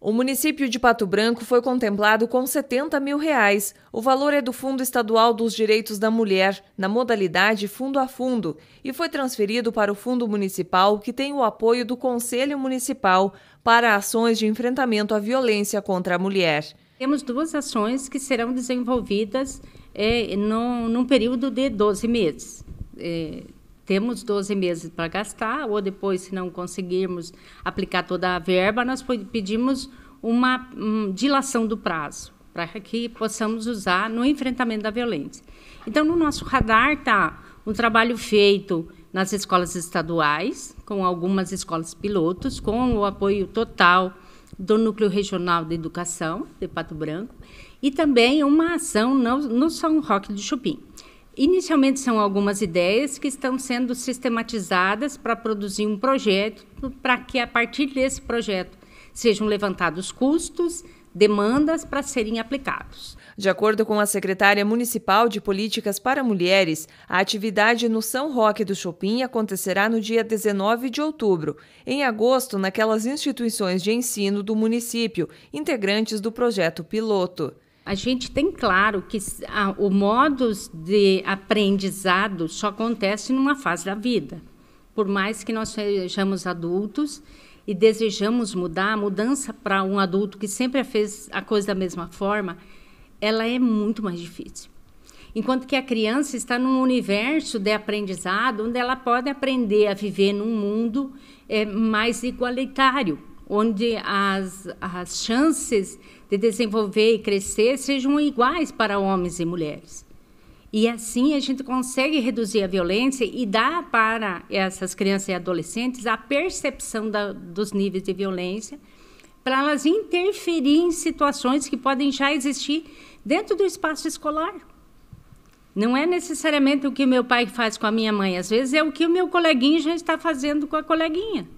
O município de Pato Branco foi contemplado com 70 mil reais. O valor é do Fundo Estadual dos Direitos da Mulher, na modalidade fundo a fundo, e foi transferido para o Fundo Municipal, que tem o apoio do Conselho Municipal para ações de enfrentamento à violência contra a mulher. Temos duas ações que serão desenvolvidas é, num, num período de 12 meses. É, temos 12 meses para gastar, ou depois, se não conseguirmos aplicar toda a verba, nós pedimos uma um, dilação do prazo, para que possamos usar no enfrentamento da violência. Então, no nosso radar está um trabalho feito nas escolas estaduais, com algumas escolas pilotos, com o apoio total do Núcleo Regional de Educação de Pato Branco, e também uma ação no, no São Roque de Chupim. Inicialmente são algumas ideias que estão sendo sistematizadas para produzir um projeto, para que a partir desse projeto sejam levantados custos, demandas para serem aplicados. De acordo com a secretária municipal de Políticas para Mulheres, a atividade no São Roque do Chopin acontecerá no dia 19 de outubro, em agosto, naquelas instituições de ensino do município, integrantes do projeto piloto a gente tem claro que a, o modus de aprendizado só acontece numa fase da vida. Por mais que nós sejamos adultos e desejamos mudar, a mudança para um adulto que sempre fez a coisa da mesma forma, ela é muito mais difícil. Enquanto que a criança está num universo de aprendizado onde ela pode aprender a viver num mundo é, mais igualitário, onde as, as chances de desenvolver e crescer sejam iguais para homens e mulheres. E assim a gente consegue reduzir a violência e dar para essas crianças e adolescentes a percepção da, dos níveis de violência, para elas interferir em situações que podem já existir dentro do espaço escolar. Não é necessariamente o que meu pai faz com a minha mãe, às vezes é o que o meu coleguinha já está fazendo com a coleguinha.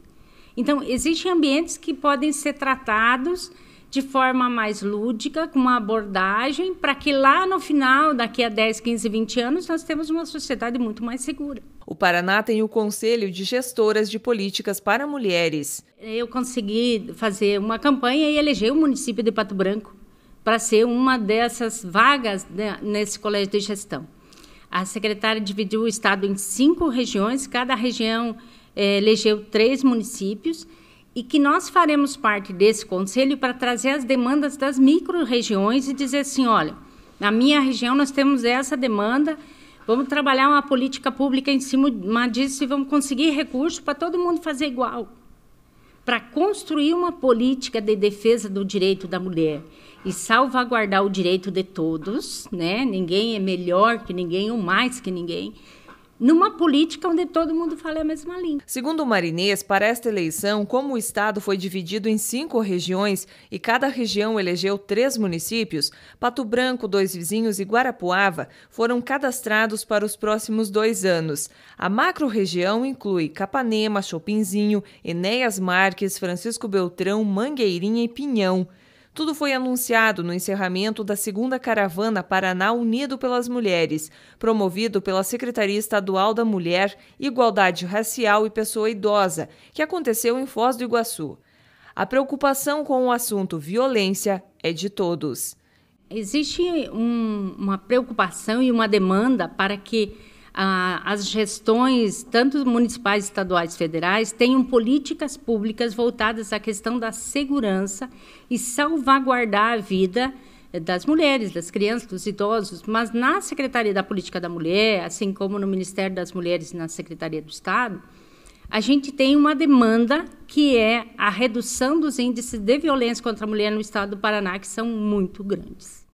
Então, existem ambientes que podem ser tratados de forma mais lúdica, com uma abordagem, para que lá no final, daqui a 10, 15, 20 anos, nós temos uma sociedade muito mais segura. O Paraná tem o Conselho de Gestoras de Políticas para Mulheres. Eu consegui fazer uma campanha e eleger o município de Pato Branco para ser uma dessas vagas né, nesse colégio de gestão. A secretária dividiu o estado em cinco regiões, cada região é, elegeu três municípios e que nós faremos parte desse conselho para trazer as demandas das micro-regiões e dizer assim, olha, na minha região nós temos essa demanda, vamos trabalhar uma política pública em cima disso e vamos conseguir recursos para todo mundo fazer igual. Para construir uma política de defesa do direito da mulher e salvaguardar o direito de todos, né? Ninguém é melhor que ninguém ou mais que ninguém numa política onde todo mundo fala a mesma língua. Segundo o Marinês, para esta eleição, como o estado foi dividido em cinco regiões e cada região elegeu três municípios, Pato Branco, Dois Vizinhos e Guarapuava foram cadastrados para os próximos dois anos. A macro-região inclui Capanema, Chopinzinho, Enéas Marques, Francisco Beltrão, Mangueirinha e Pinhão. Tudo foi anunciado no encerramento da segunda caravana Paraná Unido pelas Mulheres, promovido pela Secretaria Estadual da Mulher, Igualdade Racial e Pessoa Idosa, que aconteceu em Foz do Iguaçu. A preocupação com o assunto violência é de todos. Existe um, uma preocupação e uma demanda para que as gestões, tanto municipais, estaduais, federais, tenham políticas públicas voltadas à questão da segurança e salvaguardar a vida eh, das mulheres, das crianças, dos idosos, mas na Secretaria da Política da Mulher, assim como no Ministério das Mulheres e na Secretaria do Estado, a gente tem uma demanda que é a redução dos índices de violência contra a mulher no estado do Paraná, que são muito grandes.